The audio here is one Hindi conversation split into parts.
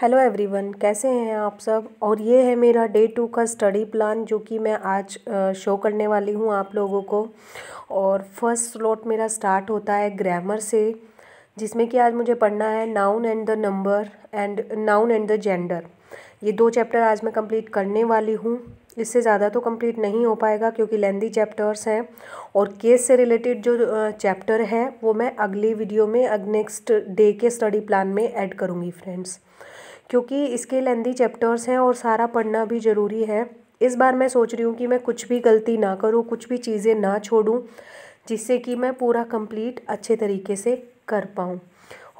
हेलो एवरीवन कैसे हैं आप सब और ये है मेरा डे टू का स्टडी प्लान जो कि मैं आज शो करने वाली हूँ आप लोगों को और फर्स्ट स्लॉट मेरा स्टार्ट होता है ग्रामर से जिसमें कि आज मुझे पढ़ना है noun and the number and noun and the gender ये दो चैप्टर आज मैं कंप्लीट करने वाली हूँ इससे ज़्यादा तो कंप्लीट नहीं हो पाएगा क्योंकि लेंदी चैप्टर्स हैं और केस से रिलेटेड जो चैप्टर है वो मैं अगली वीडियो में अग नेक्स्ट डे के स्टडी प्लान में ऐड करूँगी फ्रेंड्स क्योंकि इसके लेंदी चैप्टर्स हैं और सारा पढ़ना भी ज़रूरी है इस बार मैं सोच रही हूँ कि मैं कुछ भी गलती ना करूँ कुछ भी चीज़ें ना छोड़ूँ जिससे कि मैं पूरा कंप्लीट अच्छे तरीके से कर पाऊँ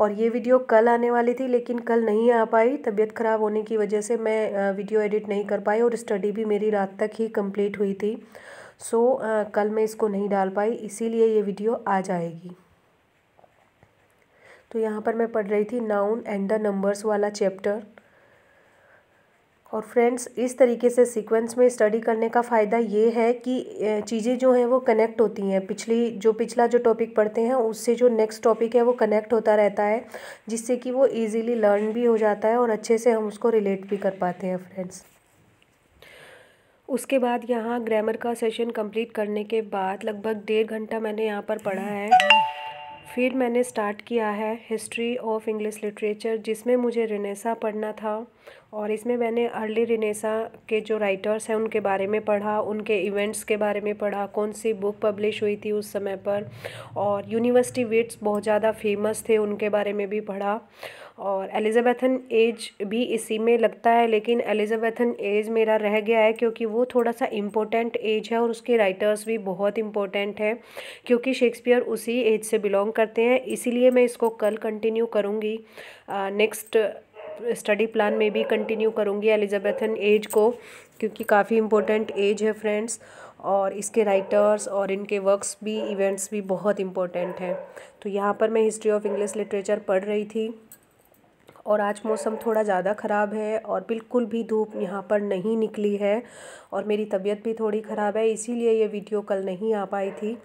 और ये वीडियो कल आने वाली थी लेकिन कल नहीं आ पाई तबीयत ख़राब होने की वजह से मैं वीडियो एडिट नहीं कर पाई और स्टडी भी मेरी रात तक ही कंप्लीट हुई थी सो कल मैं इसको नहीं डाल पाई इसीलिए ये वीडियो आ जाएगी तो यहाँ पर मैं पढ़ रही थी नाउन एंड द नंबर्स वाला चैप्टर और फ्रेंड्स इस तरीके से सीक्वेंस में स्टडी करने का फ़ायदा ये है कि चीज़ें जो हैं वो कनेक्ट होती हैं पिछली जो पिछला जो टॉपिक पढ़ते हैं उससे जो नेक्स्ट टॉपिक है वो कनेक्ट होता रहता है जिससे कि वो इजीली लर्न भी हो जाता है और अच्छे से हम उसको रिलेट भी कर पाते हैं फ्रेंड्स उसके बाद यहाँ ग्रामर का सेशन कम्प्लीट करने के बाद लगभग डेढ़ घंटा मैंने यहाँ पर पढ़ा है फिर मैंने स्टार्ट किया है हिस्ट्री ऑफ इंग्लिश लिटरेचर जिसमें मुझे रिनेसा पढ़ना था और इसमें मैंने अर्ली रिनेसा के जो राइटर्स हैं उनके बारे में पढ़ा उनके इवेंट्स के बारे में पढ़ा कौन सी बुक पब्लिश हुई थी उस समय पर और यूनिवर्सिटी विट्स बहुत ज़्यादा फेमस थे उनके बारे में भी पढ़ा और एलिज़ाबेथन एज भी इसी में लगता है लेकिन एलिज़ाबेथन एज मेरा रह गया है क्योंकि वो थोड़ा सा इम्पोर्टेंट एज है और उसके राइटर्स भी बहुत इम्पोर्टेंट हैं क्योंकि शेक्सपियर उसी एज से बिलोंग करते हैं इसीलिए मैं इसको कल कंटिन्यू करूँगी नेक्स्ट स्टडी प्लान में भी कंटिन्यू करूँगी एलिज़ाबेथन एज को क्योंकि काफ़ी इम्पोर्टेंट एज है फ्रेंड्स और इसके राइटर्स और इनके वर्क्स भी इवेंट्स भी बहुत इम्पोर्टेंट हैं तो यहाँ पर मैं हिस्ट्री ऑफ इंग्लिश लिटरेचर पढ़ रही थी और आज मौसम थोड़ा ज़्यादा ख़राब है और बिल्कुल भी धूप यहाँ पर नहीं निकली है और मेरी तबीयत भी थोड़ी ख़राब है इसीलिए ये वीडियो कल नहीं आ पाई थी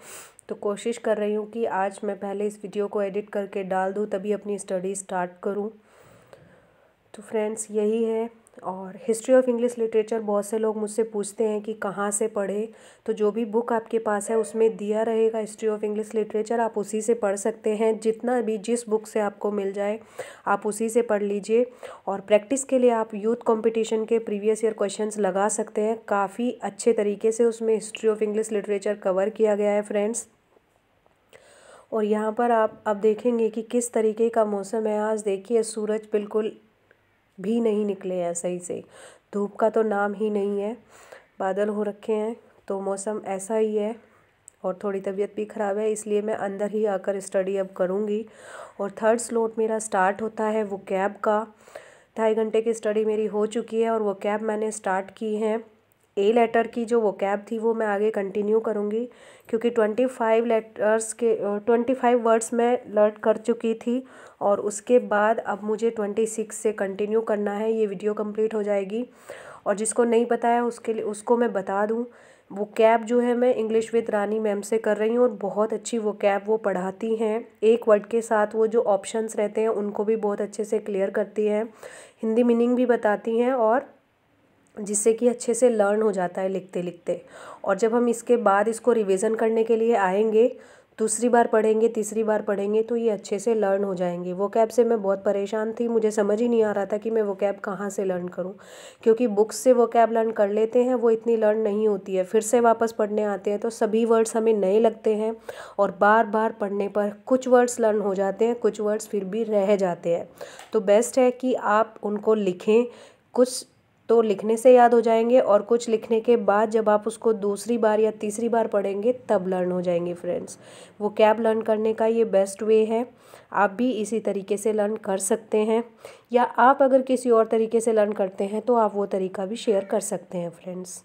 तो कोशिश कर रही हूँ कि आज मैं पहले इस वीडियो को एडिट करके डाल दूँ तभी अपनी स्टडी स्टार्ट करूँ तो फ्रेंड्स यही है और हिस्ट्री ऑफ इंग्लिश लिटरेचर बहुत से लोग मुझसे पूछते हैं कि कहाँ से पढ़े तो जो भी बुक आपके पास है उसमें दिया रहेगा हिस्ट्री ऑफ इंग्लिश लिटरेचर आप उसी से पढ़ सकते हैं जितना भी जिस बुक से आपको मिल जाए आप उसी से पढ़ लीजिए और प्रैक्टिस के लिए आप यूथ कंपटीशन के प्रीवियस ईयर क्वेश्चन लगा सकते हैं काफ़ी अच्छे तरीके से उसमें history of English literature cover किया गया है फ्रेंड्स और यहाँ पर आप अब देखेंगे कि किस तरीके का मौसम है आज देखिए सूरज बिल्कुल भी नहीं निकले हैं सही से धूप का तो नाम ही नहीं है बादल हो रखे हैं तो मौसम ऐसा ही है और थोड़ी तबीयत भी ख़राब है इसलिए मैं अंदर ही आकर स्टडी अब करूँगी और थर्ड स्लोट मेरा स्टार्ट होता है वो कैब का ढाई घंटे की स्टडी मेरी हो चुकी है और वो कैब मैंने स्टार्ट की है ए लेटर की जो वो कैब थी वो मैं आगे कंटिन्यू करूँगी क्योंकि ट्वेंटी फाइव लेटर्स के ट्वेंटी फाइव वर्ड्स मैं लर्न कर चुकी थी और उसके बाद अब मुझे ट्वेंटी सिक्स से कंटिन्यू करना है ये वीडियो कंप्लीट हो जाएगी और जिसको नहीं पता है उसके लिए उसको मैं बता दूँ वो कैब जो है मैं इंग्लिश विद रानी मैम से कर रही हूँ और बहुत अच्छी वो कैब वो पढ़ाती हैं एक वर्ड के साथ वो जो ऑप्शंस रहते हैं उनको भी बहुत अच्छे से क्लियर करती हैं हिंदी मीनिंग भी बताती हैं और जिससे कि अच्छे से लर्न हो जाता है लिखते लिखते और जब हम इसके बाद इसको रिवीजन करने के लिए आएंगे दूसरी बार पढ़ेंगे तीसरी बार पढ़ेंगे तो ये अच्छे से लर्न हो जाएंगे वो कैब से मैं बहुत परेशान थी मुझे समझ ही नहीं आ रहा था कि मैं वो कैब कहाँ से लर्न करूँ क्योंकि बुक्स से वो कैब लर्न कर लेते हैं वो इतनी लर्न नहीं होती है फिर से वापस पढ़ने आते हैं तो सभी वर्ड्स हमें नए लगते हैं और बार बार पढ़ने पर कुछ वर्ड्स लर्न हो जाते हैं कुछ वर्ड्स फिर भी रह जाते हैं तो बेस्ट है कि आप उनको लिखें कुछ तो लिखने से याद हो जाएंगे और कुछ लिखने के बाद जब आप उसको दूसरी बार या तीसरी बार पढ़ेंगे तब लर्न हो जाएंगे फ्रेंड्स वो कैब लर्न करने का ये बेस्ट वे है आप भी इसी तरीके से लर्न कर सकते हैं या आप अगर किसी और तरीके से लर्न करते हैं तो आप वो तरीका भी शेयर कर सकते हैं फ्रेंड्स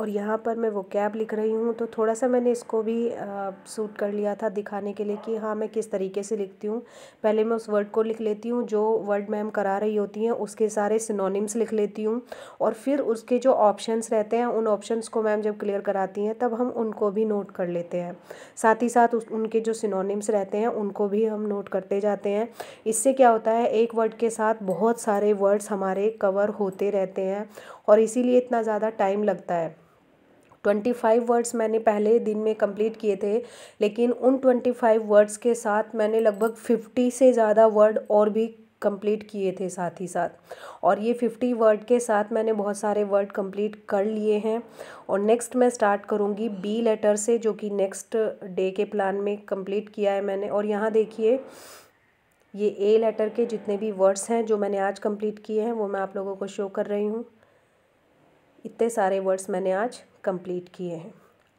और यहाँ पर मैं वो कैब लिख रही हूँ तो थोड़ा सा मैंने इसको भी सूट कर लिया था दिखाने के लिए कि हाँ मैं किस तरीके से लिखती हूँ पहले मैं उस वर्ड को लिख लेती हूँ जो वर्ड मैम करा रही होती हैं उसके सारे सिनोनिम्स लिख लेती हूँ और फिर उसके जो ऑप्शंस रहते हैं उन ऑप्शन को मैम जब क्लियर कराती हैं तब हम उनको भी नोट कर लेते हैं साथ ही साथ उनके जो सिनोनिम्स रहते हैं उनको भी हम नोट करते जाते हैं इससे क्या होता है एक वर्ड के साथ बहुत सारे वर्ड्स हमारे कवर होते रहते हैं और इसीलिए इतना ज़्यादा टाइम लगता है ट्वेंटी फाइव वर्ड्स मैंने पहले दिन में कंप्लीट किए थे लेकिन उन ट्वेंटी फाइव वर्ड्स के साथ मैंने लगभग फिफ्टी से ज़्यादा वर्ड और भी कंप्लीट किए थे साथ ही साथ और ये फिफ्टी वर्ड के साथ मैंने बहुत सारे वर्ड कंप्लीट कर लिए हैं और नेक्स्ट मैं स्टार्ट करूँगी बी लेटर से जो कि नेक्स्ट डे के प्लान में कंप्लीट किया है मैंने और यहाँ देखिए ये ए लेटर के जितने भी वर्ड्स हैं जो मैंने आज कंप्लीट किए हैं वो मैं आप लोगों को शो कर रही हूँ इतने सारे वर्ड्स मैंने आज कंप्लीट किए हैं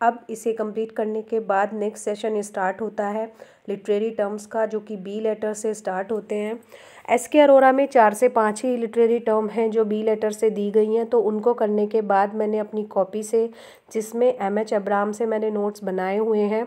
अब इसे कंप्लीट करने के बाद नेक्स्ट सेशन स्टार्ट होता है लिटरेरी टर्म्स का जो कि बी लेटर से स्टार्ट होते हैं एस के अरोरा में चार से पाँच ही लिटरेरी टर्म हैं जो बी लेटर से दी गई हैं तो उनको करने के बाद मैंने अपनी कॉपी से जिसमें एम एच अब्राम से मैंने नोट्स बनाए हुए हैं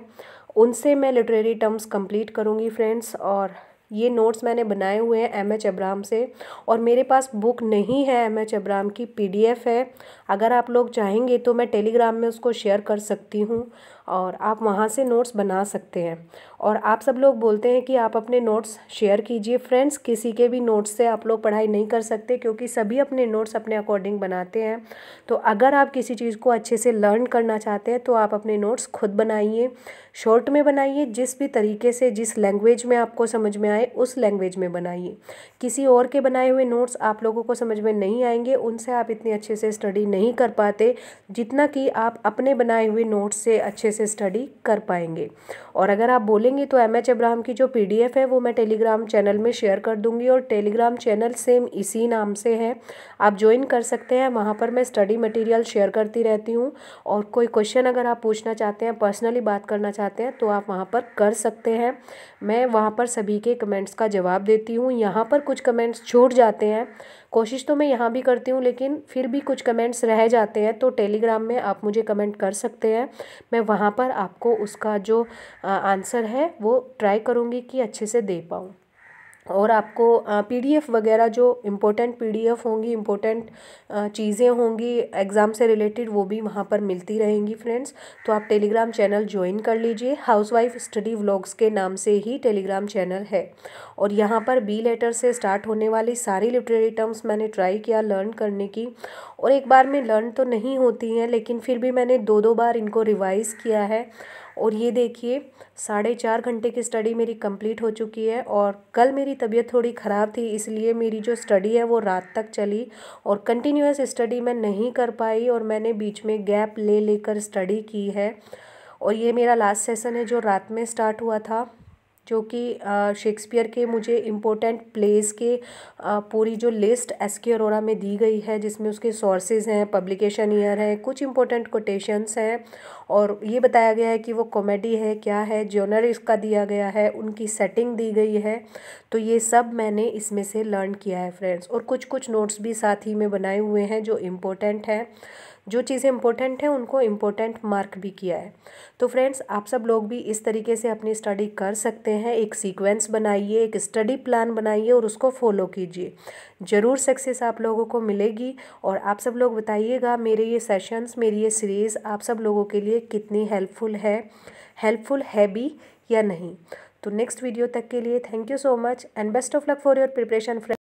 उनसे मैं लिटरेरी टर्म्स कंप्लीट करूँगी फ्रेंड्स और ये नोट्स मैंने बनाए हुए हैं एम एच अब्राम से और मेरे पास बुक नहीं है एम एच अब्राम की पी डी एफ़ है अगर आप लोग चाहेंगे तो मैं टेलीग्राम में उसको शेयर कर सकती हूँ और आप वहाँ से नोट्स बना सकते हैं और आप सब लोग बोलते हैं कि आप अपने नोट्स शेयर कीजिए फ्रेंड्स किसी के भी नोट्स से आप लोग पढ़ाई नहीं कर सकते क्योंकि सभी अपने नोट्स अपने अकॉर्डिंग बनाते हैं तो अगर आप किसी चीज़ को अच्छे से लर्न करना चाहते हैं तो आप अपने नोट्स खुद बनाइए शॉर्ट में बनाइए जिस भी तरीके से जिस लैंग्वेज में आपको समझ में आए उस लैंग्वेज में बनाइए किसी और के बनाए हुए नोट्स आप लोगों को समझ में नहीं आएंगे उनसे आप इतनी अच्छे से स्टडी नहीं कर पाते जितना कि आप अपने बनाए हुए नोट्स से अच्छे से स्टडी कर पाएंगे और अगर आप बोलेंगे तो एम एच अब्राहम की जो पी डी एफ है वो मैं टेलीग्राम चैनल में शेयर कर दूंगी और टेलीग्राम चैनल सेम इसी नाम से है आप ज्वाइन कर सकते हैं वहाँ पर मैं स्टडी मटेरियल शेयर करती रहती हूँ और कोई क्वेश्चन अगर आप पूछना चाहते हैं पर्सनली बात करना चाहते हैं तो आप वहाँ पर कर सकते हैं मैं वहाँ पर सभी के कमेंट्स का जवाब देती हूँ यहाँ पर कुछ कमेंट्स छूट जाते हैं कोशिश तो मैं यहाँ भी करती हूँ लेकिन फिर भी कुछ कमेंट्स रह जाते हैं तो टेलीग्राम में आप मुझे कमेंट कर सकते हैं मैं वहाँ पर आपको उसका जो आंसर है वो ट्राई करूँगी कि अच्छे से दे पाऊँ और आपको पी डी एफ़ वगैरह जो इम्पोर्टेंट पी डी एफ़ होंगी इम्पोर्टेंट चीज़ें होंगी एग्ज़ाम से रिलेटेड वो भी वहाँ पर मिलती रहेंगी फ्रेंड्स तो आप टेलीग्राम चैनल ज्वाइन कर लीजिए हाउसवाइफ स्टडी व्लॉग्स के नाम से ही टेलीग्राम चैनल है और यहाँ पर बी लेटर से स्टार्ट होने वाली सारी लिटरेरी टर्म्स मैंने ट्राई किया लर्न करने की और एक बार में लर्न तो नहीं होती हैं लेकिन फिर भी मैंने दो दो बार इनको रिवाइज़ किया है और ये देखिए साढ़े चार घंटे की स्टडी मेरी कंप्लीट हो चुकी है और कल मेरी तबीयत थोड़ी ख़राब थी इसलिए मेरी जो स्टडी है वो रात तक चली और कंटिन्यूस स्टडी मैं नहीं कर पाई और मैंने बीच में गैप ले लेकर स्टडी की है और ये मेरा लास्ट सेसन है जो रात में स्टार्ट हुआ था जो कि शेक्सपियर के मुझे इम्पोर्टेंट प्लेस के पूरी जो लिस्ट एस के अरोरा में दी गई है जिसमें उसके सोर्सेज हैं पब्लिकेशन ईयर हैं कुछ इम्पोर्टेंट कोटेशंस हैं और ये बताया गया है कि वो कॉमेडी है क्या है जोनर इसका दिया गया है उनकी सेटिंग दी गई है तो ये सब मैंने इसमें से लर्न किया है फ्रेंड्स और कुछ कुछ नोट्स भी साथ ही में बनाए हुए हैं जो इम्पोर्टेंट हैं जो चीज़ें इंपॉर्टेंट हैं उनको इम्पोर्टेंट मार्क भी किया है तो फ्रेंड्स आप सब लोग भी इस तरीके से अपनी स्टडी कर सकते हैं एक सीक्वेंस बनाइए एक स्टडी प्लान बनाइए और उसको फॉलो कीजिए ज़रूर सक्सेस आप लोगों को मिलेगी और आप सब लोग बताइएगा मेरे ये सेशंस मेरी ये सीरीज़ आप सब लोगों के लिए कितनी हेल्पफुल है हेल्पफुल है भी या नहीं तो नेक्स्ट वीडियो तक के लिए thank you so much and best of luck for your preparation friend